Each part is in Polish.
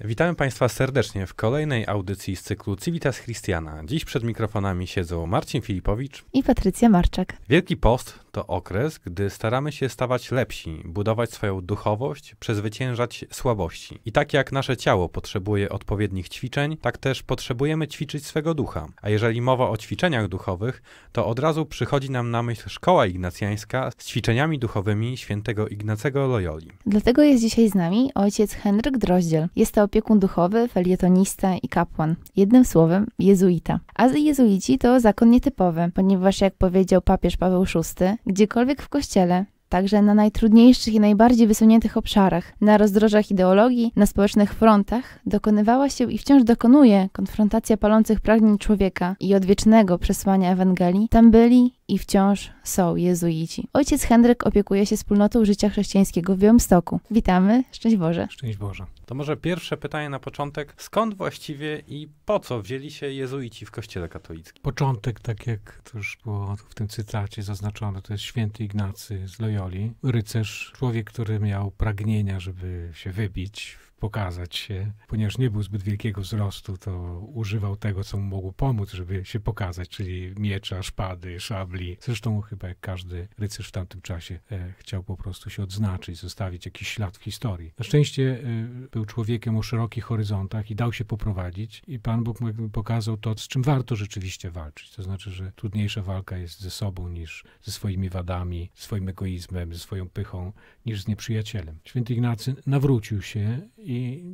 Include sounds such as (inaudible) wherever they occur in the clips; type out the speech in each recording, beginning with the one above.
Witamy Państwa serdecznie w kolejnej audycji z cyklu Civitas Christiana. Dziś przed mikrofonami siedzą Marcin Filipowicz i Patrycja Marczak. Wielki Post to okres, gdy staramy się stawać lepsi, budować swoją duchowość, przezwyciężać słabości. I tak jak nasze ciało potrzebuje odpowiednich ćwiczeń, tak też potrzebujemy ćwiczyć swego ducha. A jeżeli mowa o ćwiczeniach duchowych, to od razu przychodzi nam na myśl szkoła ignacjańska z ćwiczeniami duchowymi świętego Ignacego Loyoli. Dlatego jest dzisiaj z nami ojciec Henryk Droździel. Jest to opiekun duchowy, felietonista i kapłan. Jednym słowem, jezuita. A jezuici to zakon nietypowy, ponieważ jak powiedział papież Paweł VI, gdziekolwiek w kościele, także na najtrudniejszych i najbardziej wysuniętych obszarach, na rozdrożach ideologii, na społecznych frontach, dokonywała się i wciąż dokonuje konfrontacja palących pragnień człowieka i odwiecznego przesłania Ewangelii, tam byli i wciąż są jezuici. Ojciec Henryk opiekuje się wspólnotą życia chrześcijańskiego w Białymstoku. Witamy, szczęść Boże. Szczęść Boże. To może pierwsze pytanie na początek. Skąd właściwie i po co wzięli się jezuici w kościele katolickim? Początek, tak jak to już było w tym cytacie zaznaczone, to jest święty Ignacy z Loyoli, rycerz, człowiek, który miał pragnienia, żeby się wybić w pokazać się. Ponieważ nie był zbyt wielkiego wzrostu, to używał tego, co mu mogło pomóc, żeby się pokazać, czyli miecza, szpady, szabli. Zresztą chyba jak każdy rycerz w tamtym czasie e, chciał po prostu się odznaczyć, zostawić jakiś ślad w historii. Na szczęście e, był człowiekiem o szerokich horyzontach i dał się poprowadzić i Pan Bóg pokazał to, z czym warto rzeczywiście walczyć. To znaczy, że trudniejsza walka jest ze sobą niż ze swoimi wadami, swoim egoizmem, ze swoją pychą, niż z nieprzyjacielem. Święty Ignacy nawrócił się i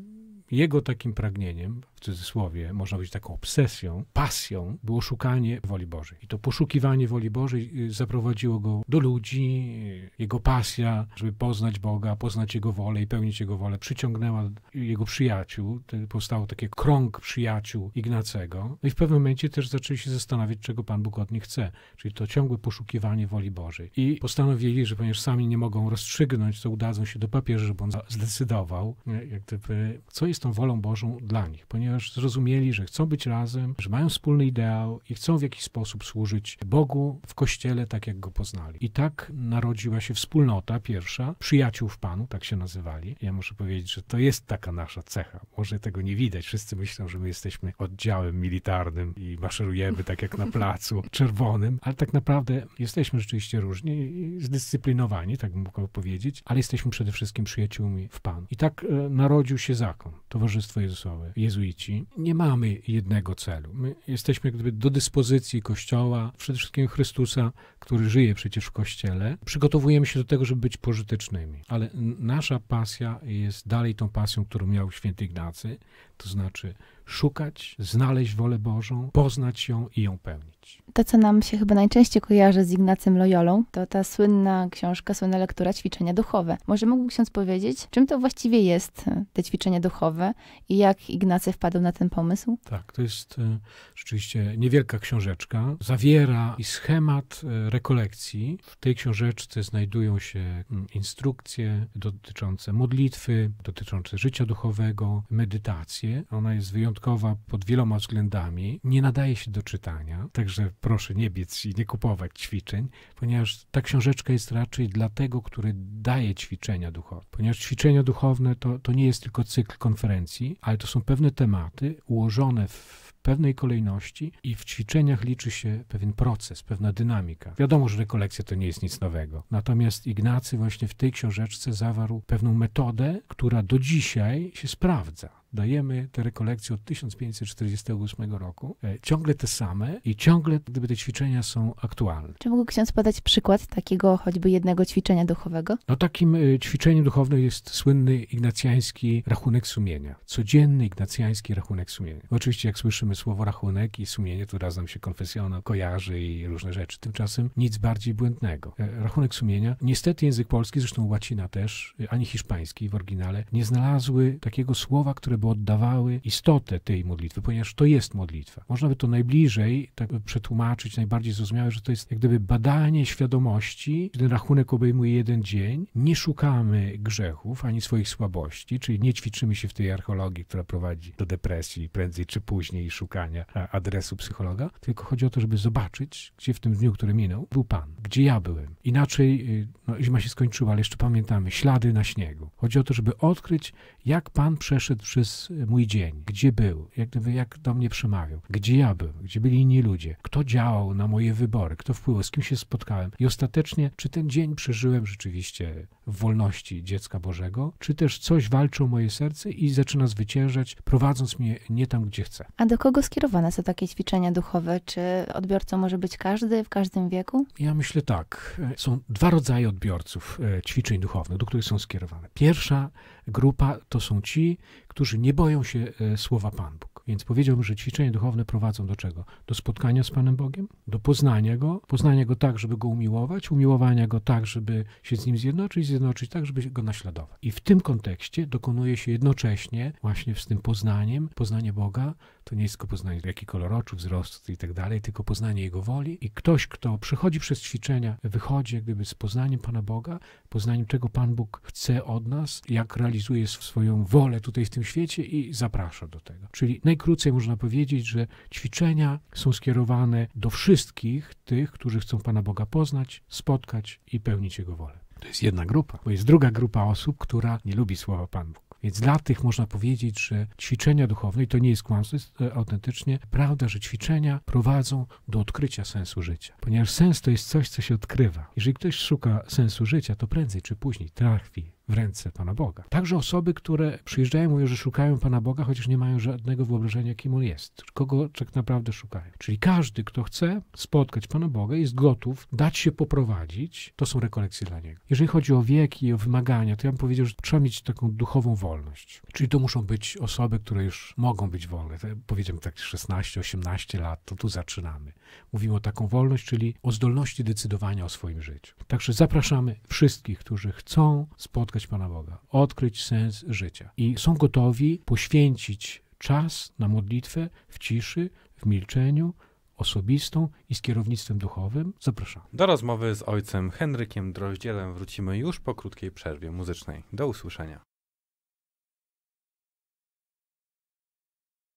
jego takim pragnieniem w cudzysłowie, można być taką obsesją, pasją, było szukanie woli Bożej. I to poszukiwanie woli Bożej y, zaprowadziło go do ludzi, y, jego pasja, żeby poznać Boga, poznać Jego wolę i pełnić Jego wolę, przyciągnęła jego przyjaciół, powstało takie krąg przyjaciół Ignacego. No i w pewnym momencie też zaczęli się zastanawiać, czego Pan Bóg od nich chce, czyli to ciągłe poszukiwanie woli Bożej. I postanowili, że ponieważ sami nie mogą rozstrzygnąć, to udadzą się do papieża, żeby on zdecydował, jak gdyby, e, co jest tą wolą Bożą dla nich, ponieważ ponieważ zrozumieli, że chcą być razem, że mają wspólny ideał i chcą w jakiś sposób służyć Bogu w kościele, tak jak go poznali. I tak narodziła się wspólnota pierwsza, przyjaciół w Panu, tak się nazywali. Ja muszę powiedzieć, że to jest taka nasza cecha. Może tego nie widać. Wszyscy myślą, że my jesteśmy oddziałem militarnym i maszerujemy tak jak na (laughs) placu czerwonym, ale tak naprawdę jesteśmy rzeczywiście różni i zdyscyplinowani, tak bym mógł powiedzieć, ale jesteśmy przede wszystkim przyjaciółmi w Panu. I tak e, narodził się zakon, Towarzystwo Jezusowe, jezuici śmierci nie mamy jednego celu. My jesteśmy gdyby do dyspozycji Kościoła, przede wszystkim Chrystusa, który żyje przecież w Kościele. Przygotowujemy się do tego, żeby być pożytecznymi, ale nasza pasja jest dalej tą pasją, którą miał święty Ignacy, to znaczy szukać, znaleźć wolę Bożą, poznać ją i ją pełnić. To, co nam się chyba najczęściej kojarzy z Ignacym Loyolą, to ta słynna książka, słynna lektura ćwiczenia duchowe. Może mógł ksiądz powiedzieć, czym to właściwie jest, e, te ćwiczenia duchowe i jak Ignacy wpadł na ten pomysł? Tak, to jest e, rzeczywiście niewielka książeczka. Zawiera i schemat e, rekolekcji. W tej książeczce znajdują się mm, instrukcje dotyczące modlitwy, dotyczące życia duchowego, medytacje. Ona jest wyjątkowa pod wieloma względami nie nadaje się do czytania, także proszę nie biec i nie kupować ćwiczeń, ponieważ ta książeczka jest raczej dla tego, który daje ćwiczenia duchowe. Ponieważ ćwiczenia duchowne to, to nie jest tylko cykl konferencji, ale to są pewne tematy ułożone w pewnej kolejności i w ćwiczeniach liczy się pewien proces, pewna dynamika. Wiadomo, że rekolekcja to nie jest nic nowego. Natomiast Ignacy właśnie w tej książeczce zawarł pewną metodę, która do dzisiaj się sprawdza dajemy te rekolekcje od 1548 roku, e, ciągle te same i ciągle gdyby te ćwiczenia są aktualne. Czy mógł ksiądz podać przykład takiego choćby jednego ćwiczenia duchowego? No takim e, ćwiczeniem duchownym jest słynny ignacjański rachunek sumienia. Codzienny ignacjański rachunek sumienia. Oczywiście jak słyszymy słowo rachunek i sumienie, to raz nam się konfesjonal kojarzy i różne rzeczy. Tymczasem nic bardziej błędnego. E, rachunek sumienia, niestety język polski, zresztą łacina też, ani hiszpański w oryginale, nie znalazły takiego słowa, które żeby oddawały istotę tej modlitwy, ponieważ to jest modlitwa. Można by to najbliżej tak przetłumaczyć, najbardziej zrozumiałe, że to jest jak gdyby badanie świadomości, ten rachunek obejmuje jeden dzień, nie szukamy grzechów ani swoich słabości, czyli nie ćwiczymy się w tej archeologii, która prowadzi do depresji prędzej czy później szukania adresu psychologa, tylko chodzi o to, żeby zobaczyć, gdzie w tym dniu, który minął, był Pan, gdzie ja byłem. Inaczej y, no, zima się skończyła, ale jeszcze pamiętamy, ślady na śniegu. Chodzi o to, żeby odkryć, jak Pan przeszedł przez przez mój dzień, gdzie był, jak, gdyby, jak do mnie przemawiał, gdzie ja byłem, gdzie byli inni ludzie, kto działał na moje wybory, kto wpływał, z kim się spotkałem. I ostatecznie, czy ten dzień przeżyłem rzeczywiście wolności dziecka Bożego, czy też coś walczy o moje serce i zaczyna zwyciężać, prowadząc mnie nie tam, gdzie chce. A do kogo skierowane są takie ćwiczenia duchowe? Czy odbiorcą może być każdy w każdym wieku? Ja myślę tak. Są dwa rodzaje odbiorców e, ćwiczeń duchownych, do których są skierowane. Pierwsza grupa to są ci, którzy nie boją się e, słowa Pan Bóg. Więc powiedziałbym, że ćwiczenia duchowne prowadzą do czego? Do spotkania z Panem Bogiem, do poznania Go, poznania Go tak, żeby Go umiłować, umiłowania Go tak, żeby się z Nim zjednoczyć, zjednoczyć tak, żeby Go naśladować. I w tym kontekście dokonuje się jednocześnie właśnie z tym poznaniem, poznanie Boga, to nie jest tylko poznanie, jaki kolor oczu, wzrost i tak dalej, tylko poznanie Jego woli. I ktoś, kto przechodzi przez ćwiczenia, wychodzi jak gdyby z poznaniem Pana Boga, poznaniem tego Pan Bóg chce od nas, jak realizuje swoją wolę tutaj w tym świecie i zaprasza do tego. Czyli najkrócej można powiedzieć, że ćwiczenia są skierowane do wszystkich tych, którzy chcą Pana Boga poznać, spotkać i pełnić Jego wolę. To jest jedna grupa, bo jest druga grupa osób, która nie lubi słowa Pan Bóg. Więc dla tych można powiedzieć, że ćwiczenia duchowne, i to nie jest kłamstwo, jest e, autentycznie prawda, że ćwiczenia prowadzą do odkrycia sensu życia. Ponieważ sens to jest coś, co się odkrywa. Jeżeli ktoś szuka sensu życia, to prędzej czy później trafi w ręce Pana Boga. Także osoby, które przyjeżdżają, mówią, że szukają Pana Boga, chociaż nie mają żadnego wyobrażenia, kim On jest, kogo tak naprawdę szukają. Czyli każdy, kto chce spotkać Pana Boga, jest gotów dać się poprowadzić, to są rekolekcje dla niego. Jeżeli chodzi o wieki i o wymagania, to ja bym powiedział, że trzeba mieć taką duchową wolność. Czyli to muszą być osoby, które już mogą być wolne. Powiedzmy tak 16-18 lat, to tu zaczynamy. Mówimy o taką wolność, czyli o zdolności decydowania o swoim życiu. Także zapraszamy wszystkich, którzy chcą spotkać spotkać Pana Boga, odkryć sens życia. I są gotowi poświęcić czas na modlitwę w ciszy, w milczeniu, osobistą i z kierownictwem duchowym. Zapraszam. Do rozmowy z ojcem Henrykiem Droździelem wrócimy już po krótkiej przerwie muzycznej. Do usłyszenia.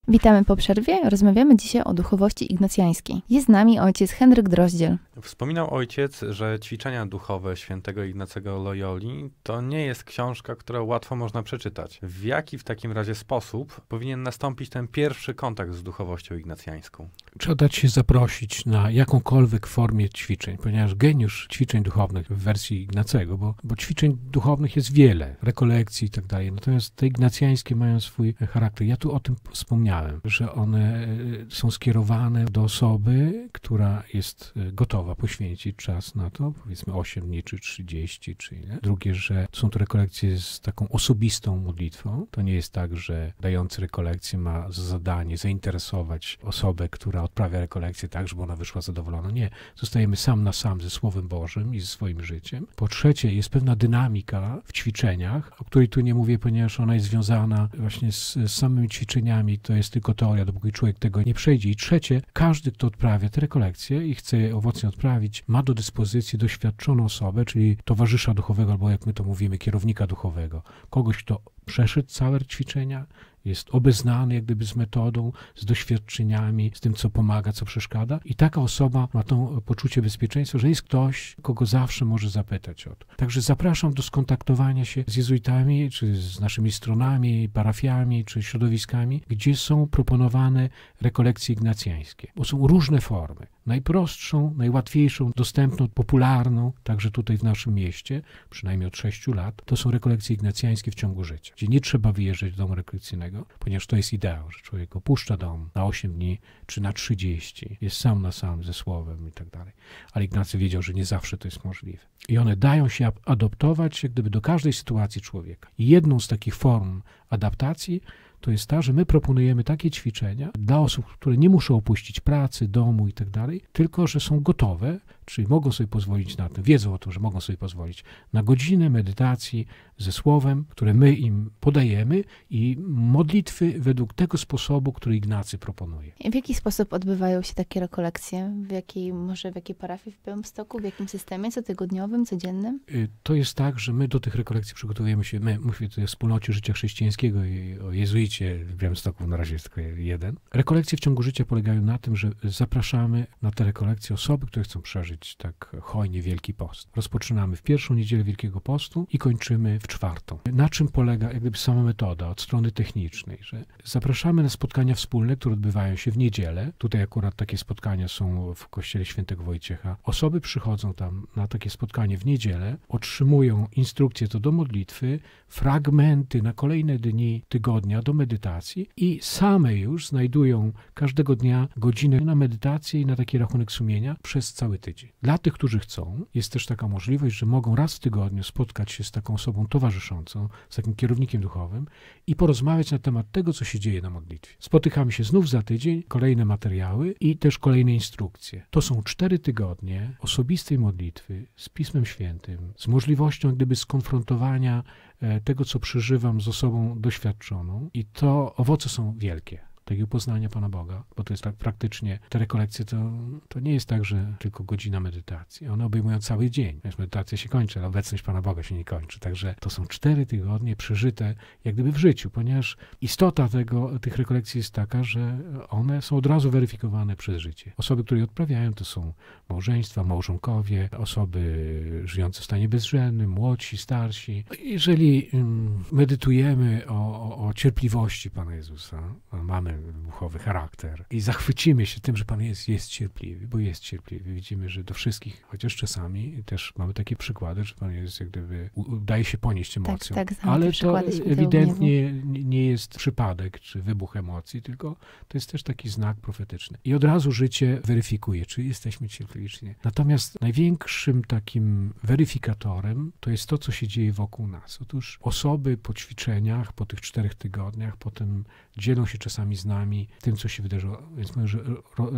Witamy po przerwie. Rozmawiamy dzisiaj o duchowości ignacjańskiej. Jest z nami ojciec Henryk Drozdziel. Wspominał ojciec, że ćwiczenia duchowe świętego Ignacego Loyoli to nie jest książka, którą łatwo można przeczytać. W jaki w takim razie sposób powinien nastąpić ten pierwszy kontakt z duchowością ignacjańską? Trzeba dać się zaprosić na jakąkolwiek formie ćwiczeń, ponieważ geniusz ćwiczeń duchownych w wersji Ignacego, bo, bo ćwiczeń duchownych jest wiele, rekolekcji i tak dalej. Natomiast te ignacjańskie mają swój charakter. Ja tu o tym wspomniałem wspomniałem, że one e, są skierowane do osoby, która jest e, gotowa poświęcić czas na to, powiedzmy 8 dni czy 30, czy ile. Drugie, że są to rekolekcje z taką osobistą modlitwą. To nie jest tak, że dający rekolekcję ma zadanie zainteresować osobę, która odprawia rekolekcję tak, żeby ona wyszła zadowolona. Nie. Zostajemy sam na sam ze Słowem Bożym i ze swoim życiem. Po trzecie, jest pewna dynamika w ćwiczeniach, o której tu nie mówię, ponieważ ona jest związana właśnie z, z samymi ćwiczeniami. To jest jest tylko teoria, dopóki człowiek tego nie przejdzie. I trzecie, każdy, kto odprawia te rekolekcje i chce je owocnie odprawić, ma do dyspozycji doświadczoną osobę, czyli towarzysza duchowego, albo jak my to mówimy, kierownika duchowego. Kogoś, kto przeszedł całe ćwiczenia, jest obeznany jak gdyby z metodą, z doświadczeniami, z tym, co pomaga, co przeszkadza. I taka osoba ma to poczucie bezpieczeństwa, że jest ktoś, kogo zawsze może zapytać o to. Także zapraszam do skontaktowania się z jezuitami, czy z naszymi stronami, parafiami, czy środowiskami, gdzie są proponowane rekolekcje ignacjańskie, bo są różne formy najprostszą, najłatwiejszą, dostępną, popularną, także tutaj w naszym mieście, przynajmniej od sześciu lat, to są rekolekcje ignacjańskie w ciągu życia, gdzie nie trzeba wyjeżdżać do domu rekolekcyjnego ponieważ to jest ideał, że człowiek opuszcza dom na 8 dni czy na 30, jest sam na sam ze słowem i tak dalej. Ale Ignacy wiedział, że nie zawsze to jest możliwe. I one dają się adoptować jak gdyby do każdej sytuacji człowieka. I jedną z takich form adaptacji to jest ta, że my proponujemy takie ćwiczenia dla osób, które nie muszą opuścić pracy, domu i tak dalej, tylko że są gotowe czyli mogą sobie pozwolić na to, wiedzą o tym, że mogą sobie pozwolić na godzinę medytacji ze słowem, które my im podajemy i modlitwy według tego sposobu, który Ignacy proponuje. w jaki sposób odbywają się takie rekolekcje? W jakiej, może w jakiej parafii w Białymstoku, w jakim systemie, cotygodniowym, codziennym? Y, to jest tak, że my do tych rekolekcji przygotowujemy się, my, mówię tutaj o wspólnocie życia chrześcijańskiego i o jezuicie w Białymstoku, na razie jest tylko jeden. Rekolekcje w ciągu życia polegają na tym, że zapraszamy na te rekolekcje osoby, które chcą przeżyć przeżyć tak hojnie Wielki Post. Rozpoczynamy w pierwszą niedzielę Wielkiego Postu i kończymy w czwartą. Na czym polega jak gdyby sama metoda od strony technicznej, że zapraszamy na spotkania wspólne, które odbywają się w niedzielę. Tutaj akurat takie spotkania są w kościele świętego Wojciecha. Osoby przychodzą tam na takie spotkanie w niedzielę, otrzymują instrukcję to do modlitwy, fragmenty na kolejne dni tygodnia do medytacji i same już znajdują każdego dnia godzinę na medytację i na taki rachunek sumienia przez cały tydzień. Dla tych, którzy chcą, jest też taka możliwość, że mogą raz w tygodniu spotkać się z taką osobą towarzyszącą, z takim kierownikiem duchowym i porozmawiać na temat tego, co się dzieje na modlitwie. Spotykamy się znów za tydzień, kolejne materiały i też kolejne instrukcje. To są cztery tygodnie osobistej modlitwy z Pismem Świętym, z możliwością gdyby skonfrontowania e, tego, co przeżywam z osobą doświadczoną i to owoce są wielkie takiego poznania Pana Boga, bo to jest tak praktycznie, te rekolekcje to, to nie jest tak, że tylko godzina medytacji. One obejmują cały dzień. Więc medytacja się kończy, ale obecność Pana Boga się nie kończy. Także to są cztery tygodnie przeżyte jak gdyby w życiu, ponieważ istota tego, tych rekolekcji jest taka, że one są od razu weryfikowane przez życie. Osoby, które je odprawiają, to są małżeństwa, małżonkowie, osoby żyjące w stanie bezżennym, młodsi, starsi. Jeżeli mm, medytujemy o, o, o cierpliwości Pana Jezusa, mamy wybuchowy charakter i zachwycimy się tym, że Pan jest, jest cierpliwy, bo jest cierpliwy. Widzimy, że do wszystkich, chociaż czasami też mamy takie przykłady, że Pan jest jak gdyby, udaje się ponieść emocją, tak, tak, ale to ewidentnie nie, nie jest przypadek czy wybuch emocji, tylko to jest też taki znak profetyczny. I od razu życie weryfikuje, czy jesteśmy cierpliwi, czy nie. Natomiast największym takim weryfikatorem to jest to, co się dzieje wokół nas. Otóż osoby po ćwiczeniach, po tych czterech tygodniach, potem dzielą się czasami z z nami tym, co się wydarzyło. Więc mówię, że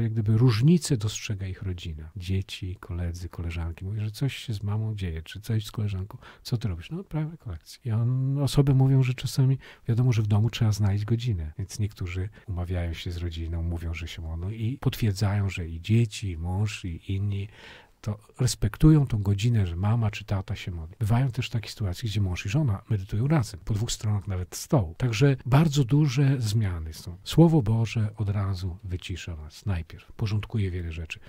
jak gdyby różnice dostrzega ich rodzina. Dzieci, koledzy, koleżanki. Mówię, że coś się z mamą dzieje, czy coś z koleżanką. Co ty robisz? No, prawie kolekcję. I on, osoby mówią, że czasami wiadomo, że w domu trzeba znaleźć godzinę. Więc niektórzy umawiają się z rodziną, mówią, że się mogą no i potwierdzają, że i dzieci, i mąż, i inni to respektują tą godzinę, że mama czy tata się modli. Bywają też takie sytuacje, gdzie mąż i żona medytują razem, po dwóch stronach nawet stołu. Także bardzo duże zmiany są. Słowo Boże od razu wycisza nas najpierw, porządkuje wiele rzeczy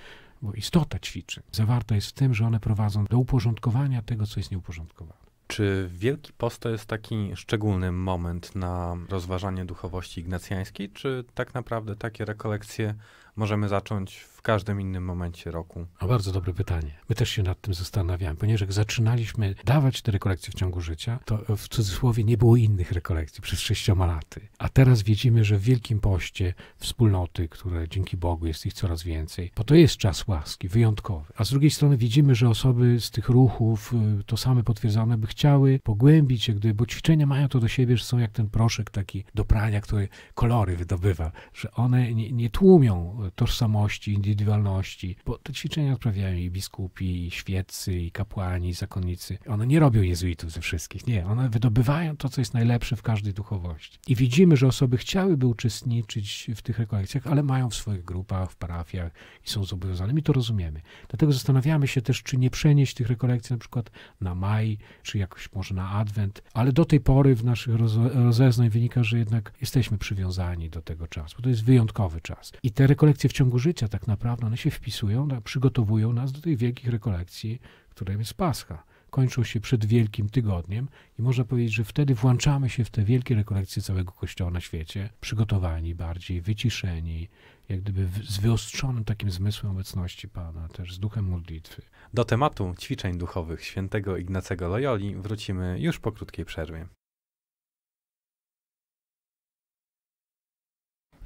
bo istota ćwiczy. Zawarta jest w tym, że one prowadzą do uporządkowania tego, co jest nieuporządkowane. Czy Wielki Post to jest taki szczególny moment na rozważanie duchowości ignacjańskiej, czy tak naprawdę takie rekolekcje możemy zacząć w każdym innym momencie roku? A bardzo dobre pytanie. My też się nad tym zastanawiamy, ponieważ jak zaczynaliśmy dawać te rekolekcje w ciągu życia, to w cudzysłowie nie było innych rekolekcji przez sześcioma laty. A teraz widzimy, że w Wielkim Poście wspólnoty, które dzięki Bogu jest ich coraz więcej, bo to jest czas łaski, wyjątkowy. A z drugiej strony widzimy, że osoby z tych ruchów, y, to same potwierdzone, by chciały pogłębić się, gdyby bo ćwiczenia mają to do siebie, że są jak ten proszek taki do prania, który kolory wydobywa, że one nie, nie tłumią y, tożsamości, indywidualności, bo te ćwiczenia odprawiają i biskupi, i świeccy, i kapłani, i zakonnicy. One nie robią jezuitów ze wszystkich, nie. One wydobywają to, co jest najlepsze w każdej duchowości. I widzimy, że osoby chciałyby uczestniczyć w tych rekolekcjach, ale mają w swoich grupach, w parafiach i są zobowiązane. My to rozumiemy. Dlatego zastanawiamy się też, czy nie przenieść tych rekolekcji na przykład na maj, czy jakoś może na adwent, ale do tej pory w naszych rozeznań wynika, że jednak jesteśmy przywiązani do tego czasu, bo to jest wyjątkowy czas. I te rekolekcje rekolekcje w ciągu życia tak naprawdę, one się wpisują, tak, przygotowują nas do tych wielkich rekolekcji, którym jest Pascha. Kończą się przed Wielkim Tygodniem i można powiedzieć, że wtedy włączamy się w te wielkie rekolekcje całego Kościoła na świecie, przygotowani bardziej, wyciszeni, jak gdyby z wyostrzonym takim zmysłem obecności Pana, też z duchem modlitwy. Do tematu ćwiczeń duchowych świętego Ignacego Loyoli wrócimy już po krótkiej przerwie.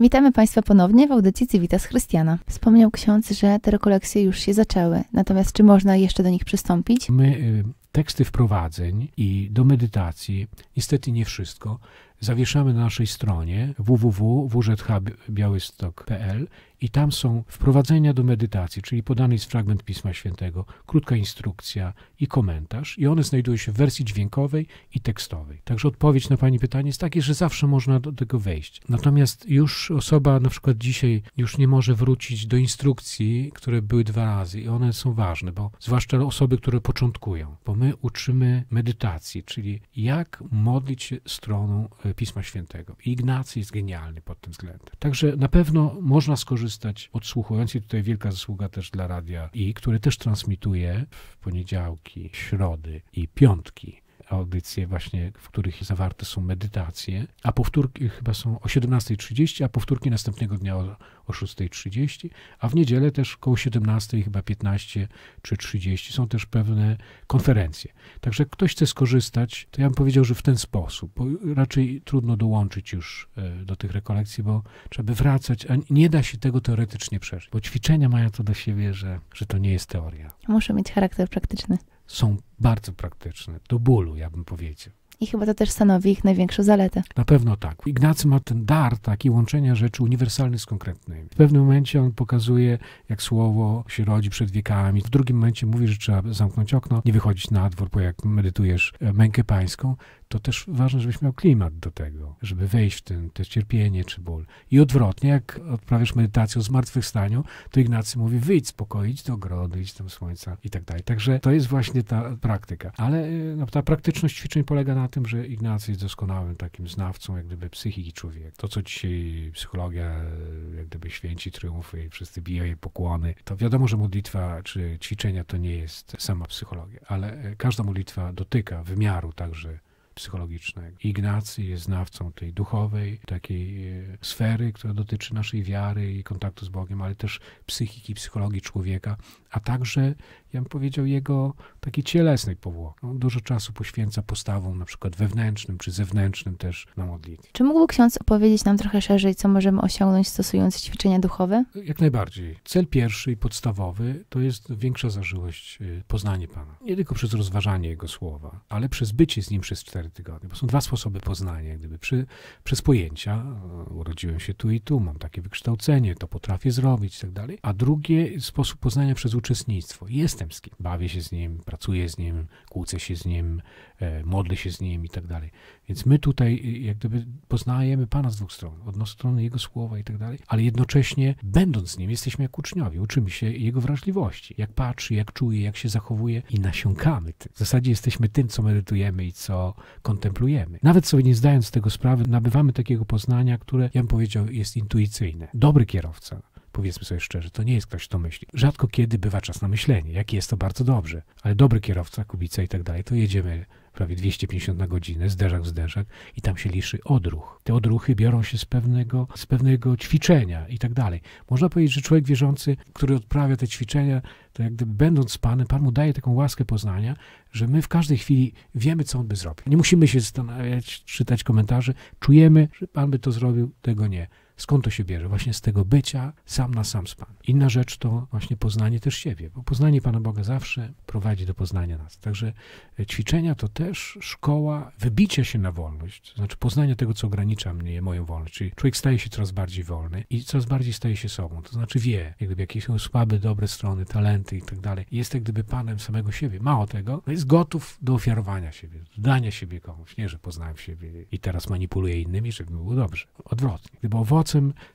Witamy Państwa ponownie w audycji Civitas Christiana. Wspomniał ksiądz, że te rekolekcje już się zaczęły, natomiast czy można jeszcze do nich przystąpić? My y, teksty wprowadzeń i do medytacji, niestety nie wszystko, zawieszamy na naszej stronie www.wrzhbiałystok.pl i tam są wprowadzenia do medytacji, czyli podany jest fragment Pisma Świętego, krótka instrukcja i komentarz i one znajdują się w wersji dźwiękowej i tekstowej. Także odpowiedź na Pani pytanie jest taka, że zawsze można do tego wejść. Natomiast już osoba na przykład dzisiaj już nie może wrócić do instrukcji, które były dwa razy i one są ważne, bo zwłaszcza osoby, które początkują, bo my uczymy medytacji, czyli jak modlić się stroną e, Pisma Świętego. Ignacy jest genialny pod tym względem. Także na pewno można skorzystać odsłuchując i tutaj wielka zasługa też dla Radia I, który też transmituje w poniedziałki, środy i piątki audycje właśnie, w których zawarte są medytacje, a powtórki chyba są o 17.30, a powtórki następnego dnia o, o 6.30, a w niedzielę też koło 17, chyba 15 czy 30 są też pewne konferencje. Także jak ktoś chce skorzystać, to ja bym powiedział, że w ten sposób, bo raczej trudno dołączyć już e, do tych rekolekcji, bo trzeba by wracać, a nie da się tego teoretycznie przeżyć, bo ćwiczenia mają to do siebie, że, że to nie jest teoria. Muszą mieć charakter praktyczny są bardzo praktyczne, do bólu, ja bym powiedział. I chyba to też stanowi ich największą zaletę. Na pewno tak. Ignacy ma ten dar taki łączenia rzeczy uniwersalnych z konkretnymi. W pewnym momencie on pokazuje, jak słowo się rodzi przed wiekami. W drugim momencie mówi, że trzeba zamknąć okno, nie wychodzić na dwór, bo jak medytujesz e, mękę pańską, to też ważne, żebyś miał klimat do tego, żeby wejść w ten, te cierpienie czy ból. I odwrotnie, jak odprawiasz medytację o zmartwychwstaniu, to Ignacy mówi, wyjdź spokoić do ogrody, idź tam słońca i tak dalej. Także to jest właśnie ta praktyka. Ale y, no, ta praktyczność ćwiczeń polega na tym, że Ignacy jest doskonałym takim znawcą jak gdyby psychiki człowieka. To, co dzisiaj psychologia y, jak gdyby święci, triumfy i wszyscy biją jej pokłony, to wiadomo, że modlitwa czy ćwiczenia to nie jest sama psychologia, ale y, każda modlitwa dotyka wymiaru także psychologicznego. Ignacy jest znawcą tej duchowej, takiej e, sfery, która dotyczy naszej wiary i kontaktu z Bogiem, ale też psychiki, psychologii człowieka, a także ja bym powiedział, jego takiej cielesnej powłoki. On no, dużo czasu poświęca postawom na przykład wewnętrznym czy zewnętrznym też na modlitwie. Czy mógłby ksiądz opowiedzieć nam trochę szerzej, co możemy osiągnąć stosując ćwiczenia duchowe? Jak najbardziej. Cel pierwszy i podstawowy to jest większa zażyłość, y, poznanie Pana. Nie tylko przez rozważanie Jego słowa, ale przez bycie z Nim przez cztery tygodnie, bo są dwa sposoby poznania, Jak gdyby przy, przez pojęcia, y, urodziłem się tu i tu, mam takie wykształcenie, to potrafię zrobić i tak dalej, a drugi sposób poznania przez uczestnictwo. Jest bawię się z nim, pracuję z nim, kłócę się z nim, e, modlę się z nim i tak dalej. Więc my tutaj e, jak gdyby poznajemy Pana z dwóch stron, od strony Jego słowa i tak dalej, ale jednocześnie będąc z Nim jesteśmy jak uczniowie, uczymy się Jego wrażliwości, jak patrzy, jak czuje, jak się zachowuje i nasiąkamy tym. W zasadzie jesteśmy tym, co medytujemy i co kontemplujemy. Nawet sobie nie zdając tego sprawy, nabywamy takiego poznania, które, ja bym powiedział, jest intuicyjne. Dobry kierowca Powiedzmy sobie szczerze, to nie jest ktoś, kto myśli. Rzadko kiedy bywa czas na myślenie, jak jest to bardzo dobrze, ale dobry kierowca, kubica i tak dalej, to jedziemy prawie 250 na godzinę, zderzak w zderzak i tam się liszy odruch. Te odruchy biorą się z pewnego, z pewnego ćwiczenia i tak dalej. Można powiedzieć, że człowiek wierzący, który odprawia te ćwiczenia, to jak gdyby będąc Panem, Pan mu daje taką łaskę poznania, że my w każdej chwili wiemy, co On by zrobił. Nie musimy się zastanawiać, czytać komentarzy, czujemy, że Pan by to zrobił, tego nie. Skąd to się bierze? Właśnie z tego bycia sam na sam z Panem. Inna rzecz to właśnie poznanie też siebie, bo poznanie Pana Boga zawsze prowadzi do poznania nas. Także e, ćwiczenia to też szkoła wybicia się na wolność, to znaczy poznania tego, co ogranicza mnie, moją wolność. Czyli człowiek staje się coraz bardziej wolny i coraz bardziej staje się sobą. To znaczy wie, jak gdyby, jakie są słabe, dobre strony, talenty i tak dalej. Jest jak gdyby Panem samego siebie. Mało tego, no jest gotów do ofiarowania siebie, do dania siebie komuś. Nie, że poznałem siebie i teraz manipuluję innymi, żeby było dobrze. Odwrotnie. Gdyby owoce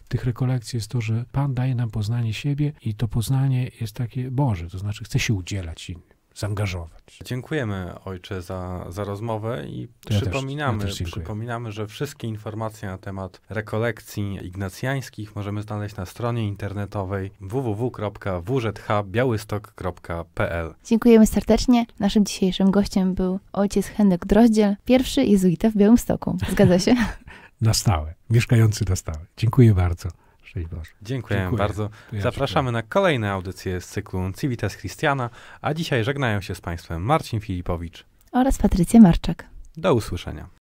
tych rekolekcji jest to, że Pan daje nam poznanie siebie i to poznanie jest takie Boże, to znaczy chce się udzielać innym zaangażować. Dziękujemy ojcze za, za rozmowę i ja przypominamy, też, ja też przypominamy, że wszystkie informacje na temat rekolekcji ignacjańskich możemy znaleźć na stronie internetowej www.wzhbiałystok.pl. Dziękujemy serdecznie. Naszym dzisiejszym gościem był ojciec Henryk Drozdziel, pierwszy jezuita w Białymstoku. Zgadza się? (laughs) na stałe, mieszkający na stałe. Dziękuję bardzo. Szczęść Boże. Dziękuję, bardzo. Zapraszamy na kolejne audycje z cyklu Civitas Christiana, a dzisiaj żegnają się z Państwem Marcin Filipowicz oraz Patrycja Marczak. Do usłyszenia.